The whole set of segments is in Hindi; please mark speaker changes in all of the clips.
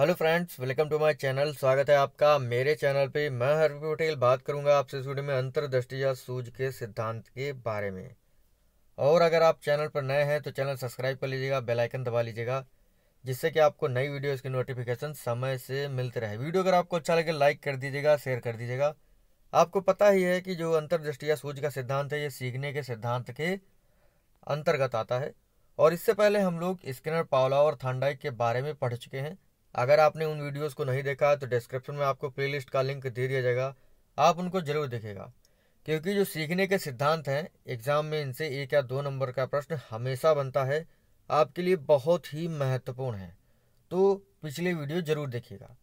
Speaker 1: hello friends welcome to my channel स्वागत है आपका मेरे चैनल पे मैं हरवी पटेल बात करूंगा आपसे वीडियो में अंतरदृष्टि या सूझ के सिद्धांत के बारे में और अगर आप चैनल पर नए हैं तो चैनल सब्सक्राइब कर लीजिएगा बेल आइकन दबा लीजिएगा जिससे कि आपको नई वीडियोस की नोटिफिकेशन समय से मिलते रहे वीडियो अगर आपको अच्छा लगे लाइक कर दीजिएगा शेयर कर दीजिएगा आपको पता ही है कि जो अंतरदृष्टि या सूझ का सिद्धांत है ये सीखने के सिद्धांत के अंतर्गत आता है और इससे पहले हम लोग स्किनर पावला और थंडाइक के बारे में पढ़ चुके हैं अगर आपने उन वीडियोस को नहीं देखा तो डिस्क्रिप्शन में आपको प्लेलिस्ट का लिंक दे दिया जाएगा आप उनको जरूर देखेगा क्योंकि जो सीखने के सिद्धांत हैं एग्ज़ाम में इनसे एक या दो नंबर का प्रश्न हमेशा बनता है आपके लिए बहुत ही महत्वपूर्ण है तो पिछले वीडियो ज़रूर देखिएगा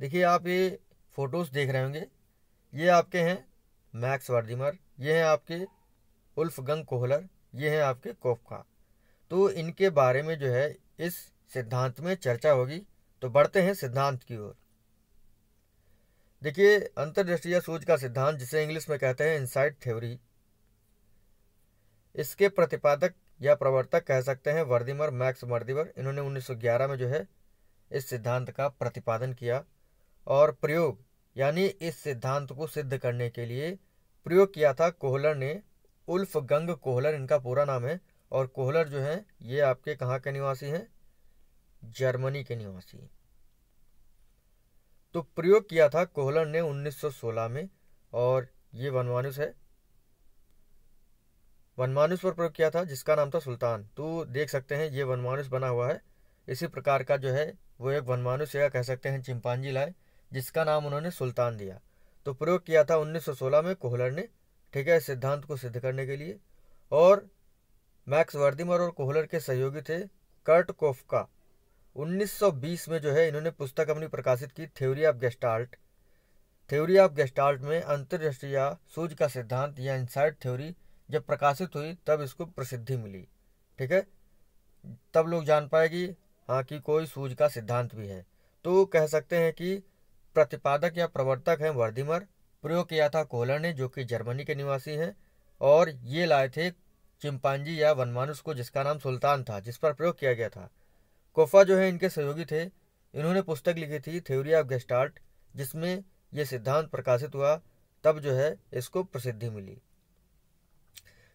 Speaker 1: देखिए आप ये फ़ोटोज़ देख रहे होंगे ये आपके हैं मैक्स वर्दिमर ये हैं आपके उल्फगंग कोहलर ये हैं आपके कोफका तो इनके बारे में जो है इस सिद्धांत में चर्चा होगी तो बढ़ते हैं सिद्धांत की ओर देखिए या सूझ का सिद्धांत जिसे इंग्लिश में कहते हैं इंसाइट थ्योरी इसके प्रतिपादक या प्रवर्तक कह सकते हैं वर्दिमर मैक्स मर्दिमर इन्होंने 1911 में जो है इस सिद्धांत का प्रतिपादन किया और प्रयोग यानी इस सिद्धांत को सिद्ध करने के लिए प्रयोग किया था कोहलर ने उल्फ गंग कोहलर इनका पूरा नाम है और कोहलर जो है ये आपके कहाँ के निवासी हैं जर्मनी के निवासी तो प्रयोग किया था कोहलर ने 1916 में और ये वनमानुस है वनमानुस पर प्रयोग किया था जिसका नाम था सुल्तान तो देख सकते हैं ये वनमानुस बना हुआ है इसी प्रकार का जो है वो एक वनमानुस या कह सकते हैं चिंपांजी लाए जिसका नाम उन्होंने सुल्तान दिया तो प्रयोग किया था 1916 में कोहलर ने ठीक है सिद्धांत को सिद्ध करने के लिए और मैक्स वर्दिमर और कोहलर के सहयोगी थे कर्ट कोफका 1920 में जो है इन्होंने पुस्तक अपनी प्रकाशित की theory of gestalt theory of gestalt में अंतरराष्ट्रीय या सूझ का सिद्धांत या इंसाइड थ्योरी जब प्रकाशित हुई तब इसको प्रसिद्धि मिली ठीक है तब लोग जान पाएगी हाँ कि कोई सूझ का सिद्धांत भी है तो कह सकते हैं कि प्रतिपादक या प्रवर्तक हैं वर्दीमर प्रयोग किया था कोहलर ने जो कि जर्मनी के निवासी हैं और ये लाए थे चिंपांजी या वनमानुष को जिसका नाम सुल्तान था जिस पर प्रयोग किया गया था कोफा जो है इनके सहयोगी थे इन्होंने पुस्तक लिखी थी थ्योरी ऑफ गेस्टार्ट जिसमें यह सिद्धांत प्रकाशित हुआ तब जो है इसको प्रसिद्धि मिली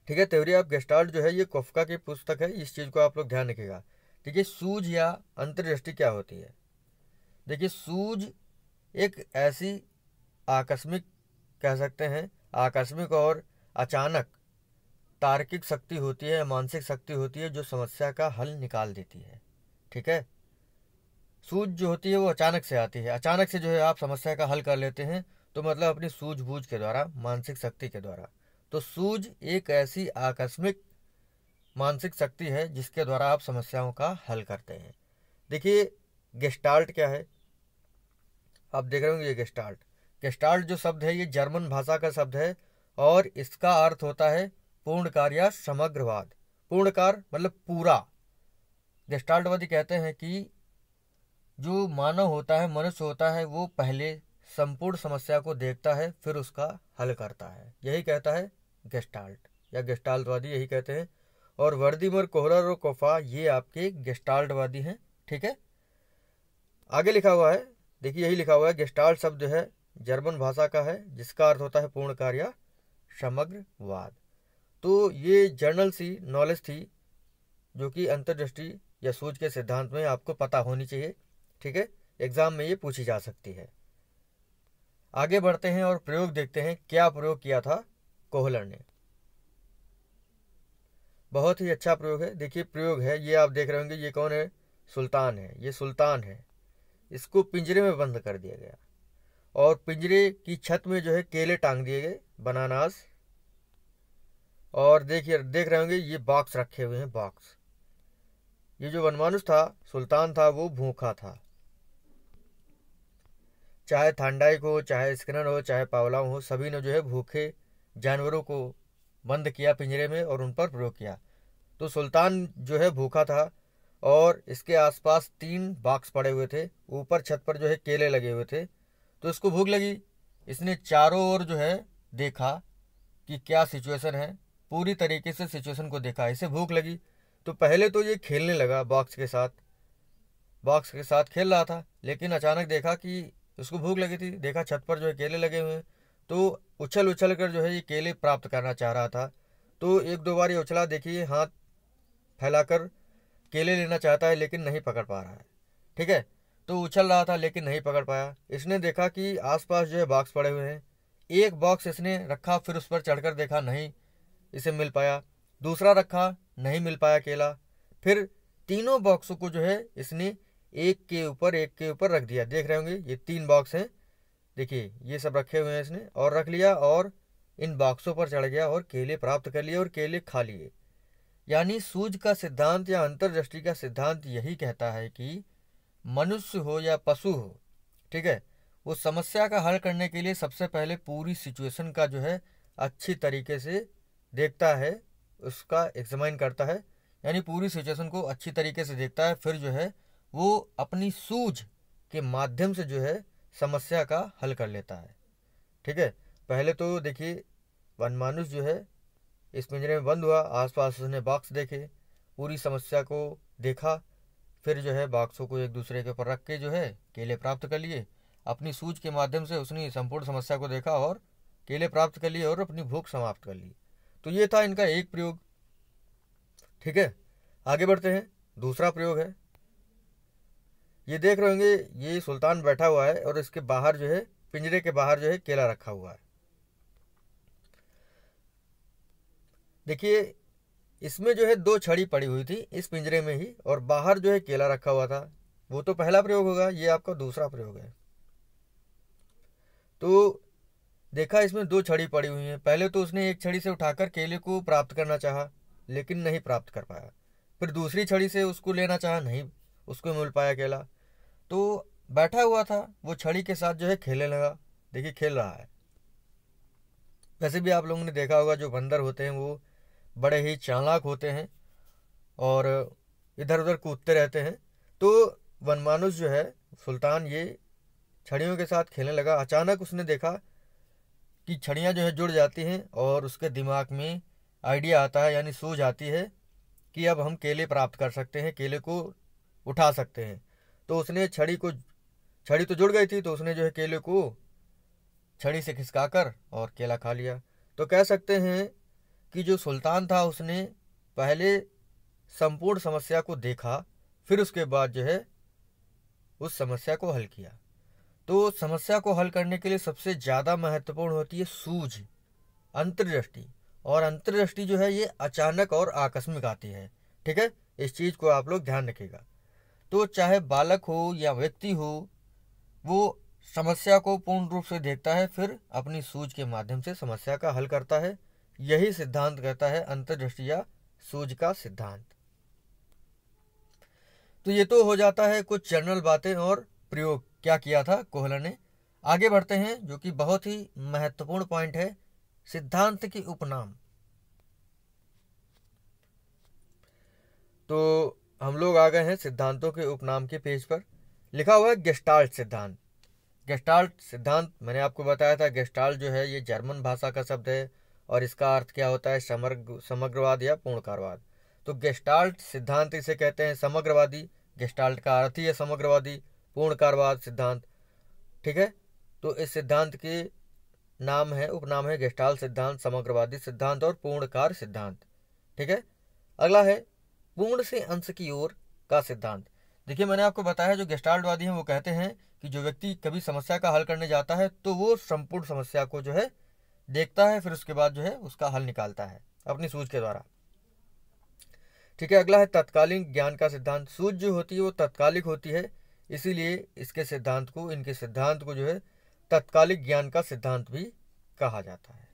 Speaker 1: ठीक है थ्योरी ऑफ गेस्टार्ट जो है ये कोफका की पुस्तक है इस चीज़ को आप लोग ध्यान रखिएगा देखिए सूझ या अंतर्दृष्टि क्या होती है देखिए सूझ एक ऐसी आकस्मिक कह सकते हैं आकस्मिक और अचानक तार्किक शक्ति होती है मानसिक शक्ति होती है जो समस्या का हल निकाल देती है ठीक है सूझ जो होती है वो अचानक से आती है अचानक से जो है आप समस्या का हल कर लेते हैं तो मतलब अपनी सूझबूझ के द्वारा मानसिक शक्ति के द्वारा तो सूझ एक ऐसी आकस्मिक मानसिक शक्ति है जिसके द्वारा आप समस्याओं का हल करते हैं देखिए गेस्टाल्ट क्या है आप देख रहे होंगे ये गेस्टाल्ट गेस्टाल्ट जो शब्द है ये जर्मन भाषा का शब्द है और इसका अर्थ होता है पूर्णकार या समग्रवाद पूर्णकार मतलब पूरा गेस्टाल्टवादी कहते हैं कि जो मानव होता है मनुष्य होता है वो पहले संपूर्ण समस्या को देखता है फिर उसका हल करता है यही कहता है गेस्टाल्ट या गेस्टाल्टवादी यही कहते हैं और वर्दीमर कोहरर और कोफा ये आपके गेस्टाल्टवादी हैं ठीक है आगे लिखा हुआ है देखिए यही लिखा हुआ है गेस्टाल्ट शब्द है जर्मन भाषा का है जिसका अर्थ होता है पूर्ण कार्य समग्रवाद तो ये जर्नल सी नॉलेज थी जो कि अंतर्दृष्टि या सूझ के सिद्धांत में आपको पता होनी चाहिए ठीक है एग्ज़ाम में ये पूछी जा सकती है आगे बढ़ते हैं और प्रयोग देखते हैं क्या प्रयोग किया था कोहलर ने बहुत ही अच्छा प्रयोग है देखिए प्रयोग है ये आप देख रहे होंगे ये कौन है सुल्तान है ये सुल्तान है इसको पिंजरे में बंद कर दिया गया और पिंजरे की छत में जो है केले टांग दिए गए बनानास और देखिए देख रहे होंगे ये बॉक्स रखे हुए हैं बॉक्स ये जो वनमानुष था सुल्तान था वो भूखा था चाहे थांडाइक हो चाहे स्किनर हो चाहे पावलाव हो सभी ने जो है भूखे जानवरों को बंद किया पिंजरे में और उन पर प्रयोग किया तो सुल्तान जो है भूखा था और इसके आसपास तीन बाक्स पड़े हुए थे ऊपर छत पर जो है केले लगे हुए थे तो इसको भूख लगी इसने चारों ओर जो है देखा कि क्या सिचुएशन है पूरी तरीके से सिचुएशन को देखा इसे भूख लगी तो पहले तो ये खेलने लगा बॉक्स के साथ बॉक्स के साथ खेल रहा था लेकिन अचानक देखा कि उसको भूख लगी थी देखा छत पर जो है केले लगे हुए हैं तो उछल उछल कर जो है ये केले प्राप्त करना चाह रहा था तो एक दो बार ये उछला देखिए हाथ फैलाकर केले लेना चाहता है लेकिन नहीं पकड़ पा रहा है ठीक है तो उछल रहा था लेकिन नहीं पकड़ पाया इसने देखा कि आसपास जो है बॉक्स पड़े हुए हैं एक बॉक्स इसने रखा फिर उस पर चढ़कर देखा नहीं इसे मिल पाया दूसरा रखा नहीं मिल पाया केला फिर तीनों बॉक्सों को जो है इसने एक के ऊपर एक के ऊपर रख दिया देख रहे होंगे ये तीन बॉक्स हैं देखिए ये सब रखे हुए हैं इसने और रख लिया और इन बॉक्सों पर चढ़ गया और केले प्राप्त कर लिए और केले खा लिए यानी सूझ का सिद्धांत या अंतर्दृष्टि का सिद्धांत यही कहता है कि मनुष्य हो या पशु हो ठीक है वो समस्या का हल करने के लिए सबसे पहले पूरी सिचुएशन का जो है अच्छी तरीके से देखता है उसका एग्जामिन करता है यानी पूरी सिचुएशन को अच्छी तरीके से देखता है फिर जो है वो अपनी सूझ के माध्यम से जो है समस्या का हल कर लेता है ठीक है पहले तो देखिए वनमानुष जो है इस पिंजरे में बंद हुआ आसपास उसने बॉक्स देखे पूरी समस्या को देखा फिर जो है बॉक्सों को एक दूसरे के ऊपर रख के जो है केले प्राप्त कर लिए अपनी सूझ के माध्यम से उसने संपूर्ण समस्या को देखा और केले प्राप्त कर लिए और अपनी भूख समाप्त कर ली तो ये था इनका एक प्रयोग ठीक है आगे बढ़ते हैं दूसरा प्रयोग है ये देख रहे होंगे ये सुल्तान बैठा हुआ है और इसके बाहर जो है पिंजरे के बाहर जो है केला रखा हुआ है देखिए इसमें जो है दो छड़ी पड़ी हुई थी इस पिंजरे में ही और बाहर जो है केला रखा हुआ था वो तो पहला प्रयोग होगा ये आपका दूसरा प्रयोग है तो देखा इसमें दो छड़ी पड़ी हुई हैं पहले तो उसने एक छड़ी से उठाकर केले को प्राप्त करना चाहा लेकिन नहीं प्राप्त कर पाया फिर दूसरी छड़ी से उसको लेना चाहा नहीं उसको मिल पाया केला तो बैठा हुआ था वो छड़ी के साथ जो है खेलने लगा देखिए खेल रहा है वैसे भी आप लोगों ने देखा होगा जो बंदर होते हैं वो बड़े ही चालाक होते हैं और इधर उधर कूदते रहते हैं तो वनमानुष जो है सुल्तान ये छड़ियों के साथ खेलने लगा अचानक उसने देखा की छड़ियाँ जो है जुड़ जाती हैं और उसके दिमाग में आइडिया आता है यानी सूझ आती है कि अब हम केले प्राप्त कर सकते हैं केले को उठा सकते हैं तो उसने छड़ी को छड़ी तो जुड़ गई थी तो उसने जो है केले को छड़ी से खिसकाकर और केला खा लिया तो कह सकते हैं कि जो सुल्तान था उसने पहले संपूर्ण समस्या को देखा फिर उसके बाद जो है उस समस्या को हल किया तो समस्या को हल करने के लिए सबसे ज़्यादा महत्वपूर्ण होती है सूझ अंतर्दृष्टि और अंतर्दृष्टि जो है ये अचानक और आकस्मिक आती है ठीक है इस चीज़ को आप लोग ध्यान रखिएगा तो चाहे बालक हो या व्यक्ति हो वो समस्या को पूर्ण रूप से देखता है फिर अपनी सूझ के माध्यम से समस्या का हल करता है यही सिद्धांत कहता है अंतर्दृष्टि या सूझ का सिद्धांत तो ये तो हो जाता है कुछ जनरल बातें और प्रयोग क्या किया था कोहला ने आगे बढ़ते हैं जो कि बहुत ही महत्वपूर्ण पॉइंट है सिद्धांत की उपनाम तो हम लोग आ गए हैं सिद्धांतों के उपनाम के पेज पर लिखा हुआ है गेस्टाल्ट सिद्धांत गेस्टाल्ट सिद्धांत मैंने आपको बताया था गेस्टाल्ट जो है ये जर्मन भाषा का शब्द है और इसका अर्थ क्या होता है समग्र समग्रवाद या पूर्णकारवाद तो गेस्टाल्ट सिद्धांत इसे कहते हैं समग्रवादी गेस्टाल्ट का अर्थ ही है समग्रवादी पूर्णकारवाद सिद्धांत ठीक है तो इस सिद्धांत के नाम है उपनाम है गेस्टाल सिद्धांत समग्रवादी सिद्धांत और पूर्णकार सिद्धांत ठीक है अगला है पूर्ण से अंश की ओर का सिद्धांत देखिए मैंने आपको बताया जो गेस्टाल्टवादी हैं वो कहते हैं कि जो व्यक्ति कभी समस्या का हल करने जाता है तो वो संपूर्ण समस्या को जो है देखता है फिर उसके बाद जो है उसका हल निकालता है अपनी सूझ के द्वारा ठीक है अगला है तत्कालीन ज्ञान का सिद्धांत सूझ जो होती है वो तत्कालिक होती है इसीलिए इसके सिद्धांत को इनके सिद्धांत को जो है तत्कालिक ज्ञान का सिद्धांत भी कहा जाता है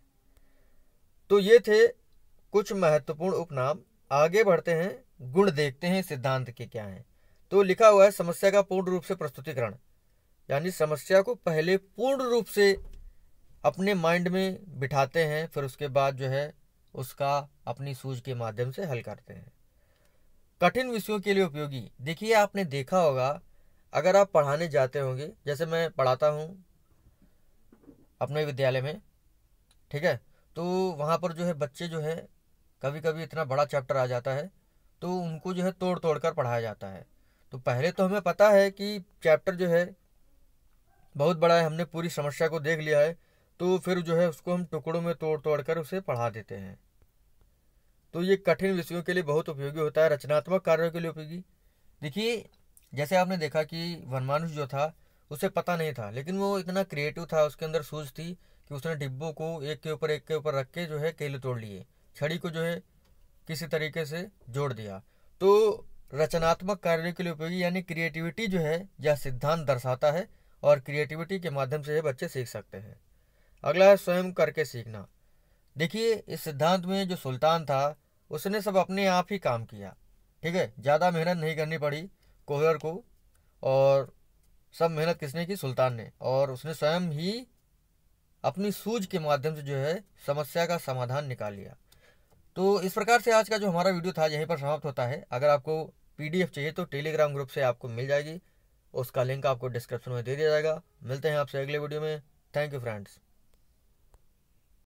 Speaker 1: तो ये थे कुछ महत्वपूर्ण उपनाम आगे बढ़ते हैं गुण देखते हैं सिद्धांत के क्या हैं तो लिखा हुआ है समस्या का पूर्ण रूप से प्रस्तुतिकरण यानी समस्या को पहले पूर्ण रूप से अपने माइंड में बिठाते हैं फिर उसके बाद जो है उसका अपनी सूझ के माध्यम से हल करते हैं कठिन विषयों के लिए उपयोगी देखिए आपने देखा होगा अगर आप पढ़ाने जाते होंगे जैसे मैं पढ़ाता हूँ अपने विद्यालय में ठीक है तो वहाँ पर जो है बच्चे जो है कभी कभी इतना बड़ा चैप्टर आ जाता है तो उनको जो है तोड़ तोड़ कर पढ़ाया जाता है तो पहले तो हमें पता है कि चैप्टर जो है बहुत बड़ा है हमने पूरी समस्या को देख लिया है तो फिर जो है उसको हम टुकड़ों में तोड़ तोड़ कर उसे पढ़ा देते हैं तो ये कठिन विषयों के लिए बहुत उपयोगी होता है रचनात्मक कार्यों के लिए उपयोगी देखिए जैसे आपने देखा कि वनमानुष जो था उसे पता नहीं था लेकिन वो इतना क्रिएटिव था उसके अंदर सूझ थी कि उसने डिब्बों को एक के ऊपर एक के ऊपर रख के जो है केले तोड़ लिए छड़ी को जो है किसी तरीके से जोड़ दिया तो रचनात्मक कार्य के लिए उपयोगी यानी क्रिएटिविटी जो है यह सिद्धांत दर्शाता है और क्रिएटिविटी के माध्यम से ही बच्चे सीख सकते हैं अगला है स्वयं करके सीखना देखिए इस सिद्धांत में जो सुल्तान था उसने सब अपने आप ही काम किया ठीक है ज़्यादा मेहनत नहीं करनी पड़ी कोहर को और सब मेहनत किसने की सुल्तान ने और उसने स्वयं ही अपनी सूझ के माध्यम से जो है समस्या का समाधान निकाल लिया तो इस प्रकार से आज का जो हमारा वीडियो था यहीं पर समाप्त होता है अगर आपको पीडीएफ चाहिए तो टेलीग्राम ग्रुप से आपको मिल जाएगी उसका लिंक आपको डिस्क्रिप्शन में दे दिया जाएगा मिलते हैं आपसे अगले वीडियो में थैंक यू फ्रेंड्स